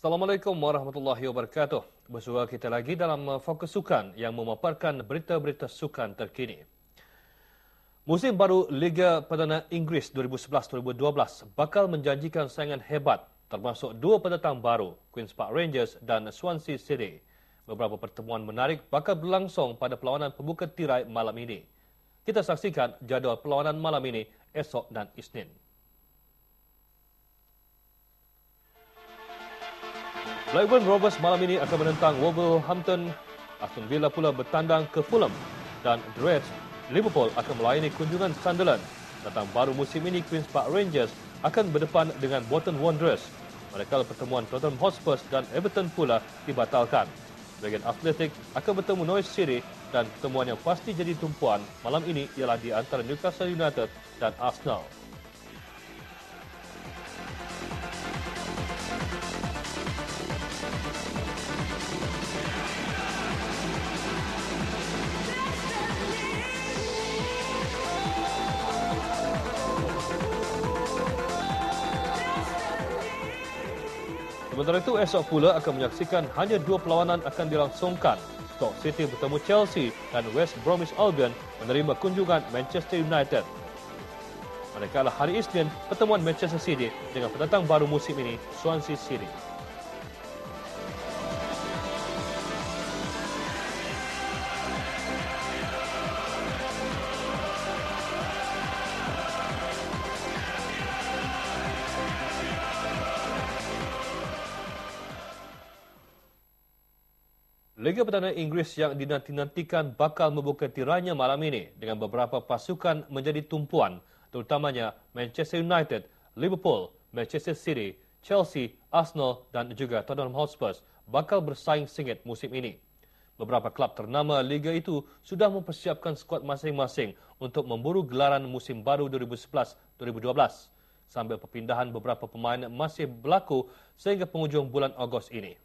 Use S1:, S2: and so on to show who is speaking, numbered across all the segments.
S1: Assalamualaikum warahmatullahi wabarakatuh. Bersua kita lagi dalam uh, Fokus Sukan yang memaparkan berita-berita sukan terkini. Musim baru Liga Perdana Inggeris 2011-2012 bakal menjanjikan saingan hebat termasuk dua pendatang baru, Queen's Park Rangers dan Swansea City. Beberapa pertemuan menarik bakal berlangsung pada perlawanan pembuka tirai malam ini. Kita saksikan jadual perlawanan malam ini esok dan Isnin. Blackburn Rovers malam ini akan menentang Wolverhampton. Aston Villa pula bertandang ke Fulham. Dan Dredge, Liverpool akan melayani kunjungan Sunderland. Datang baru musim ini, Queen's Park Rangers akan berdepan dengan Bolton Wanderers. Mereka pertemuan Tottenham Hotspur dan Everton pula dibatalkan. Bagian Athletic akan bertemu Norwich City dan pertemuan yang pasti jadi tumpuan malam ini ialah di antara Newcastle United dan Arsenal. Sementara itu, esok pula akan menyaksikan hanya dua perlawanan akan dilangsungkan. Stoke City bertemu Chelsea dan West Bromwich Albion menerima kunjungan Manchester United. Manakala hari Isnin, pertemuan Manchester City dengan pendatang baru musim ini, Swansea City. Liga Perdana Inggeris yang dinanti-nantikan bakal membuka tirainya malam ini dengan beberapa pasukan menjadi tumpuan, terutamanya Manchester United, Liverpool, Manchester City, Chelsea, Arsenal dan juga Tottenham Hotspur bakal bersaing sengit musim ini. Beberapa klub ternama liga itu sudah mempersiapkan skuad masing-masing untuk memburu gelaran musim baru 2011-2012 sambil perpindahan beberapa pemain masih berlaku sehingga penghujung bulan Ogos ini.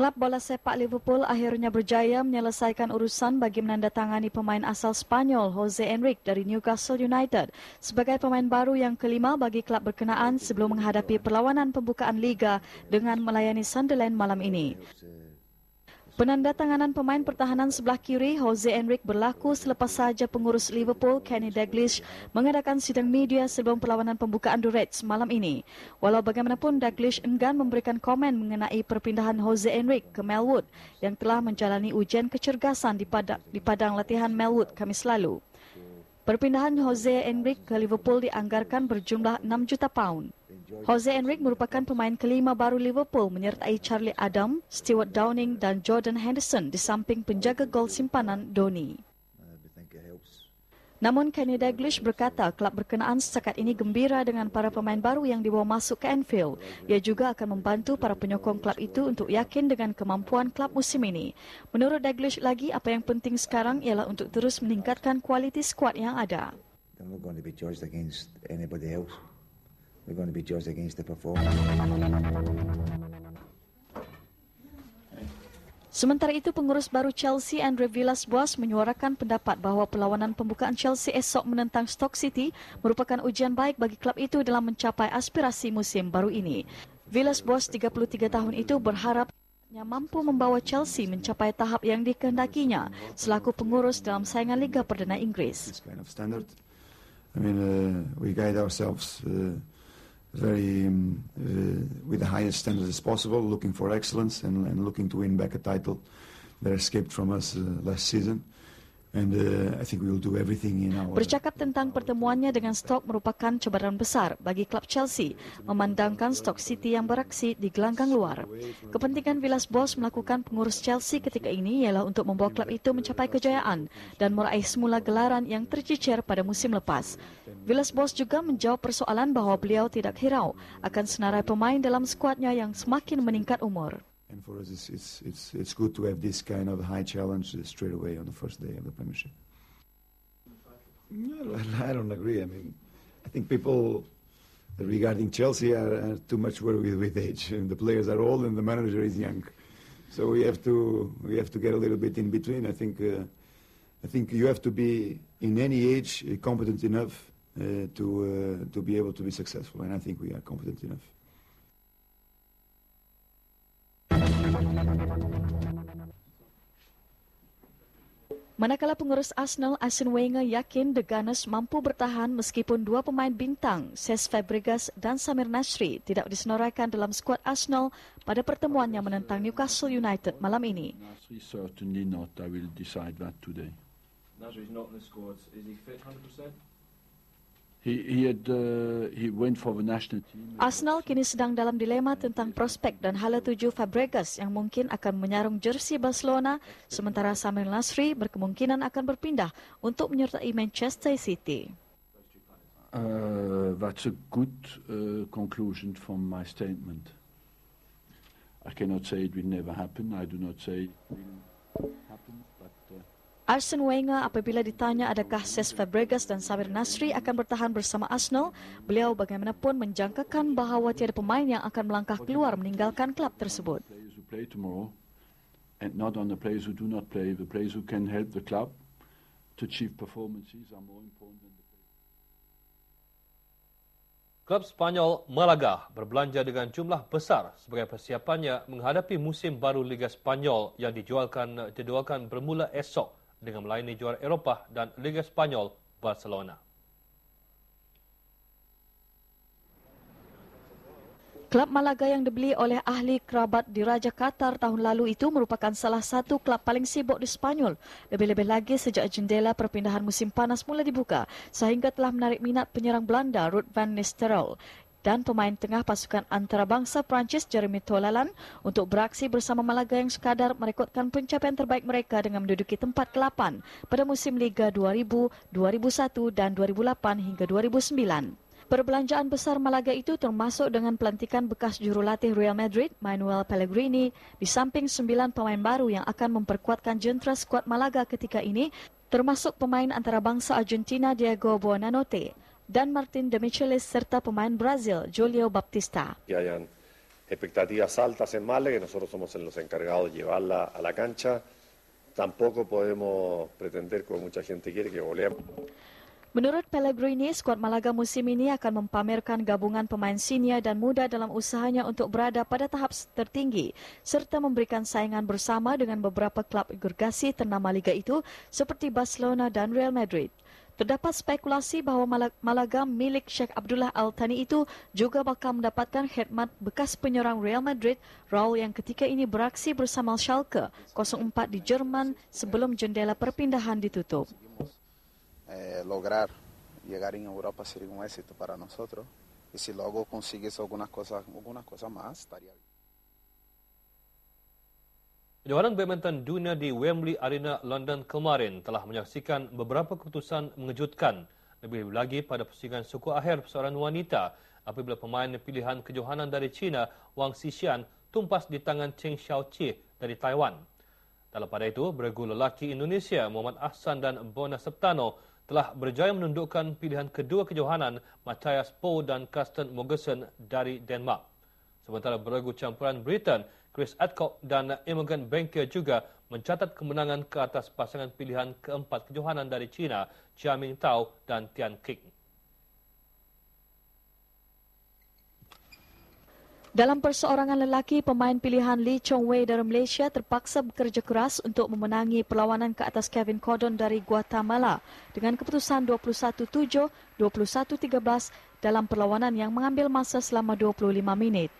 S2: Klub bola sepak Liverpool akhirnya berjaya menyelesaikan urusan bagi menandatangani pemain asal Spanyol Jose Enrique dari Newcastle United sebagai pemain baru yang kelima bagi klub berkenaan sebelum menghadapi perlawanan pembukaan liga dengan melayani Sunderland malam ini. Penanda tanganan pemain pertahanan sebelah kiri Jose Enrique berlaku selepas saja pengurus Liverpool Kenny Dalglish mengadakan sidang media sebelum perlawanan pembukaan The Reds malam ini. Walau bagaimanapun Dalglish enggan memberikan komen mengenai perpindahan Jose Enrique ke Melwood yang telah menjalani ujian kecergasan di padang, di padang latihan Melwood Kamis lalu. Perpindahan Jose Enrique ke Liverpool dianggarkan berjumlah 6 juta pound. Jose Enrique merupakan pemain kelima baru Liverpool menyertai Charlie Adam, Stewart Downing dan Jordan Henderson di samping penjaga gol simpanan Donny. Namun Kenny Dalglish berkata kelab berkenaan sekat ini gembira dengan para pemain baru yang dibawa masuk ke Anfield. Ia juga akan membantu para penyokong kelab itu untuk yakin dengan kemampuan kelab musim ini. Menurut Dalglish lagi, apa yang penting sekarang ialah untuk terus meningkatkan kualiti skuad yang ada. They're not going to be judged against We're going to be judged against the performance. Sementara itu, pengurus baru Chelsea, Andre Villas-Boas, menyuarakan pendapat bahawa perlawanan pembukaan Chelsea esok menentang Stoke City merupakan ujian baik bagi klub itu dalam mencapai aspirasi musim baru ini. Villas-Boas, 33 tahun itu, berharap yang mampu membawa Chelsea mencapai tahap yang dikehendakinya selaku pengurus dalam saingan Liga Perdana Inggris. I mean, uh, we very um, uh, with the highest standards as possible, looking for excellence and, and looking to win back a title that escaped from us uh, last season. Uh, Bercakap tentang pertemuannya dengan Stok merupakan cabaran besar bagi klub Chelsea memandangkan Stok City yang beraksi di gelanggang luar. Kepentingan Villas Bos melakukan pengurus Chelsea ketika ini ialah untuk membawa klub itu mencapai kejayaan dan meraih semula gelaran yang tercicir pada musim lepas. Villas Bos juga menjawab persoalan bahawa beliau tidak hirau akan senarai pemain dalam skuadnya yang semakin meningkat umur. And for us, it's, it's, it's, it's good to have this kind of high challenge straight away on the first day of the Premiership. I don't agree. I mean, I think people regarding Chelsea are, are too much worried with, with age. And the players are old and the manager is young. So we have to we have to get a little bit in between. I think uh, I think you have to be in any age competent enough uh, to uh, to be able to be successful, and I think we are competent enough. Manakala pengurus Arsenal Asin Wenger yakin The Gunners mampu bertahan meskipun dua pemain bintang, Cesc Fabregas dan Samir Nasri, tidak disenoraikan dalam skuad Arsenal pada pertemuan yang menentang Newcastle United malam ini. Nasri certainly not. I will decide that today.
S1: Nasri is not in the squad. Is he fit 100%?
S2: Uh, Arsenal kini sedang dalam dilema tentang prospek dan hala tuju Fabregas yang mungkin akan menyarung jersey Barcelona, sementara Samuel Nasri berkemungkinan akan berpindah untuk menyertai Manchester City.
S1: Uh, that's
S2: a good uh, conclusion from my statement. I cannot say it will never happen. I do not say it will happen, but. Uh... Arsene Wenger apabila ditanya adakah Cesc Fabregas dan Samir Nasri akan bertahan bersama Arsenal, beliau bagaimanapun menjangkakan bahawa tiada pemain yang akan melangkah keluar meninggalkan klub tersebut.
S1: Klub Spanyol Malaga berbelanja dengan jumlah besar sebagai persiapannya menghadapi musim baru Liga Spanyol yang dijualkan jadualkan bermula esok dengan melayani juara Eropah dan Liga Spanyol Barcelona.
S2: Klub Malaga yang dibeli oleh ahli kerabat di Raja Qatar tahun lalu itu merupakan salah satu klub paling sibuk di Spanyol. Lebih-lebih lagi sejak jendela perpindahan musim panas mula dibuka sehingga telah menarik minat penyerang Belanda Ruud van Nistelrooy dan pemain tengah pasukan antarabangsa Perancis Jeremy Tolalan untuk beraksi bersama Malaga yang sekadar merekodkan pencapaian terbaik mereka dengan menduduki tempat ke-8 pada musim Liga 2000, 2001 dan 2008 hingga 2009. Perbelanjaan besar Malaga itu termasuk dengan pelantikan bekas jurulatih Real Madrid, Manuel Pellegrini, di samping sembilan pemain baru yang akan memperkuatkan jentera skuad Malaga ketika ini, termasuk pemain antarabangsa Argentina Diego Buonanotte. dan Martin Demichelis serta pemain Brazil Julio Baptista.
S1: Ya, ya. expectativas altas en Male, que nosotros somos los encargados de llevarla a la cancha. Tampoco podemos pretender, como mucha gente quiere, que volemos.
S2: Menurut Pellegrini, skuad Malaga musim ini akan mempamerkan gabungan pemain senior dan muda dalam usahanya untuk berada pada tahap tertinggi, serta memberikan saingan bersama dengan beberapa klub gergasi ternama Liga itu seperti Barcelona dan Real Madrid. Terdapat spekulasi bahawa Malaga milik Sheikh Abdullah Al-Thani itu juga bakal mendapatkan khidmat bekas penyerang Real Madrid, Raul yang ketika ini beraksi bersama Schalke 04 di Jerman sebelum jendela perpindahan ditutup. Eh, lograr llegar en Europa sería un éxito para nosotros y si luego consigues algunas cosas, algunas cosas más, estaría bien.
S1: Jawaran badminton dunia di Wembley Arena London kemarin telah menyaksikan beberapa keputusan mengejutkan. lebih lagi pada persidangan suku akhir seorang wanita apabila pemain pilihan kejohanan dari China Wang Xixian tumpas di tangan Cheng Xiaoqi dari Taiwan. Dalam pada itu, beregu lelaki Indonesia Muhammad Ahsan dan Bona Septano telah berjaya menundukkan pilihan kedua kejohanan Matthias Poe dan Carsten Mogensen dari Denmark. Sementara beregu campuran Britain, Chris Adcock dan Imogen Banker juga mencatat kemenangan ke atas pasangan pilihan keempat kejohanan dari China, Jia Mingtao dan Tian Qing.
S2: Dalam perseorangan lelaki, pemain pilihan Lee Chong Wei dari Malaysia terpaksa bekerja keras untuk memenangi perlawanan ke atas Kevin Cordon dari Guatemala dengan keputusan 21-7, 21-13 dalam perlawanan yang mengambil masa selama 25 minit.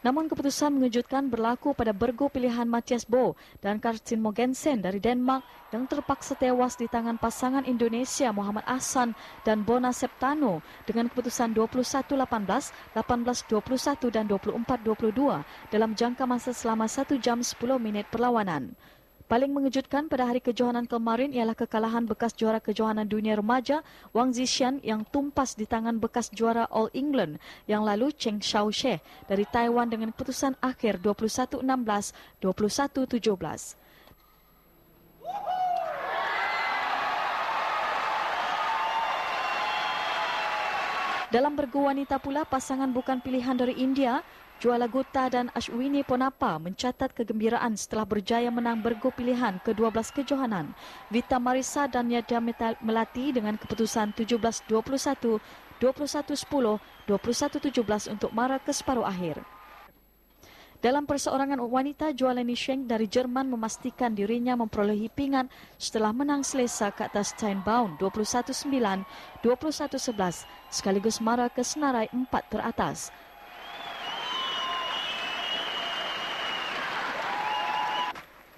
S2: Namun keputusan mengejutkan berlaku pada bergu pilihan Matthias Bo dan Karsten Mogensen dari Denmark yang terpaksa tewas di tangan pasangan Indonesia Muhammad Ahsan dan Bona Septano dengan keputusan 21-18, 18-21 dan 24-22 dalam jangka masa selama 1 jam 10 minit perlawanan. Paling mengejutkan pada hari kejohanan kemarin ialah kekalahan bekas juara kejohanan dunia remaja Wang Zixian yang tumpas di tangan bekas juara All England yang lalu Cheng Shaoxie dari Taiwan dengan putusan akhir 21-16, 21-17. Dalam bergu wanita pula, pasangan bukan pilihan dari India, Juala Guta dan Ashwini Ponapa mencatat kegembiraan setelah berjaya menang bergu pilihan ke-12 kejohanan. Vita Marisa dan Nyadia Melati dengan keputusan 17-21, 21-10, 21-17 untuk mara ke separuh akhir. Dalam perseorangan wanita, Joalani Sheng dari Jerman memastikan dirinya memperolehi pingan setelah menang selesa ke atas Steinbaum 21-9, 21-11 sekaligus mara ke senarai empat teratas.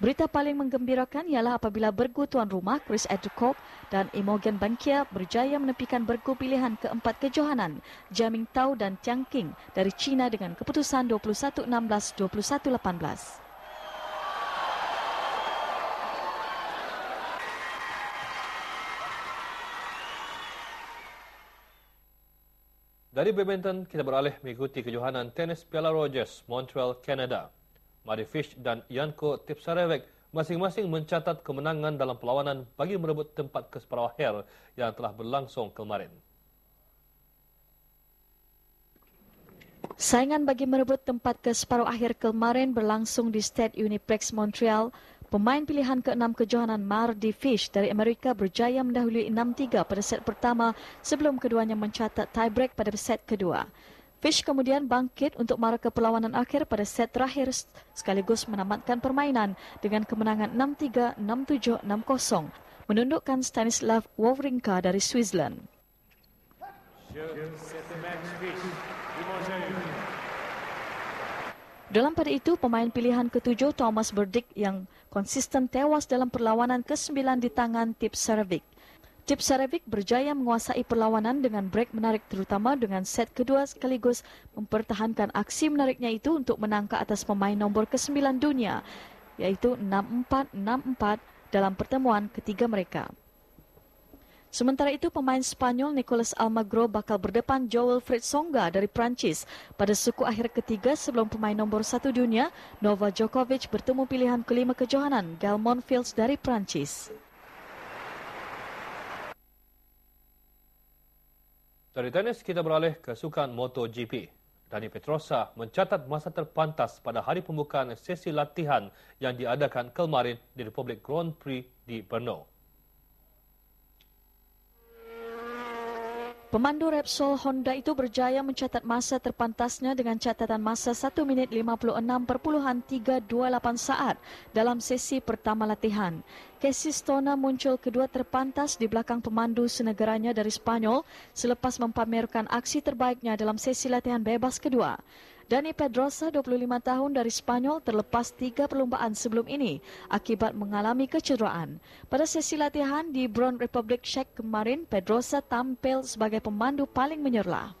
S2: Berita paling menggembirakan ialah apabila bergu tuan rumah Chris Adcock dan Imogen Bankia berjaya menepikan bergu pilihan keempat kejohanan Jiaming Tao dan Chiang King dari China dengan keputusan 21-16-21-18.
S1: Dari badminton, kita beralih mengikuti kejohanan tenis Piala Rogers, Montreal, Canada. Marifish dan Yanko Tipsarevic masing-masing mencatat kemenangan dalam perlawanan bagi merebut tempat ke Sparawahir yang telah berlangsung kemarin.
S2: Saingan bagi merebut tempat ke separuh akhir kemarin berlangsung di State Uniplex Montreal. Pemain pilihan ke-6 kejohanan Mardy Fish dari Amerika berjaya mendahului 6-3 pada set pertama sebelum keduanya mencatat tiebreak pada set kedua. Fish kemudian bangkit untuk mara perlawanan akhir pada set terakhir sekaligus menamatkan permainan dengan kemenangan 6-3, 6-7, 6-0 menundukkan Stanislav Wawrinka dari Switzerland. Dalam pada itu, pemain pilihan ketujuh Thomas Berdick yang konsisten tewas dalam perlawanan ke-9 di tangan Tip Servik. Tip Saravic berjaya menguasai perlawanan dengan break menarik terutama dengan set kedua sekaligus mempertahankan aksi menariknya itu untuk menang ke atas pemain nombor ke-9 dunia yaitu 6-4, 6-4 dalam pertemuan ketiga mereka. Sementara itu, pemain Spanyol Nicolas Almagro bakal berdepan Joel Fritzonga dari Perancis pada suku akhir ketiga sebelum pemain nombor satu dunia, Nova Djokovic bertemu pilihan kelima kejohanan, Gael Monfils dari Perancis.
S1: Dari tenis kita beralih ke sukan MotoGP. Dani Petrosa mencatat masa terpantas pada hari pembukaan sesi latihan yang diadakan kemarin di Republik Grand Prix di Bernau.
S2: Pemandu Repsol Honda itu berjaya mencatat masa terpantasnya dengan catatan masa 1 minit 56.328 saat dalam sesi pertama latihan. Casey Stoner muncul kedua terpantas di belakang pemandu senegaranya dari Spanyol selepas mempamerkan aksi terbaiknya dalam sesi latihan bebas kedua. Dani Pedrosa, 25 tahun dari Spanyol, terlepas tiga perlombaan sebelum ini akibat mengalami kecederaan. Pada sesi latihan di Brown Republic Czech kemarin, Pedrosa tampil sebagai pemandu paling menyerlah.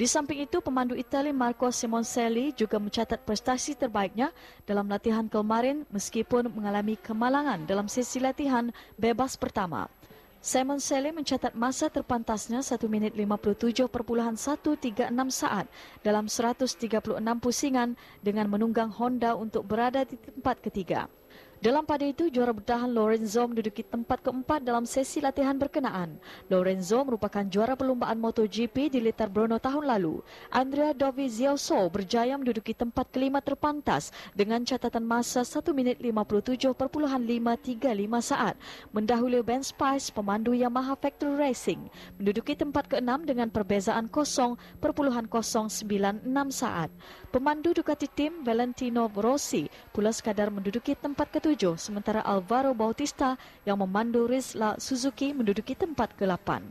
S2: Di samping itu, pemandu Itali Marco Simoncelli juga mencatat prestasi terbaiknya dalam latihan kemarin meskipun mengalami kemalangan dalam sesi latihan bebas pertama. Simon Saleh mencatat masa terpantasnya 1 minit perpuluhan 57.136 saat dalam 136 pusingan dengan menunggang Honda untuk berada di tempat ketiga. Dalam pada itu, juara bertahan Lorenzo menduduki tempat keempat dalam sesi latihan berkenaan. Lorenzo merupakan juara perlombaan MotoGP di Litar Brno tahun lalu. Andrea Dovizioso berjaya menduduki tempat kelima terpantas dengan catatan masa 1 minit 57.535 saat. Mendahului Ben Spice, pemandu Yamaha Factory Racing, menduduki tempat keenam dengan perbezaan 0.096 saat. Pemandu Ducati Team Valentino Rossi pula sekadar menduduki tempat ketujuh 7 sementara Alvaro Bautista yang memandu Rizla Suzuki menduduki tempat ke-8.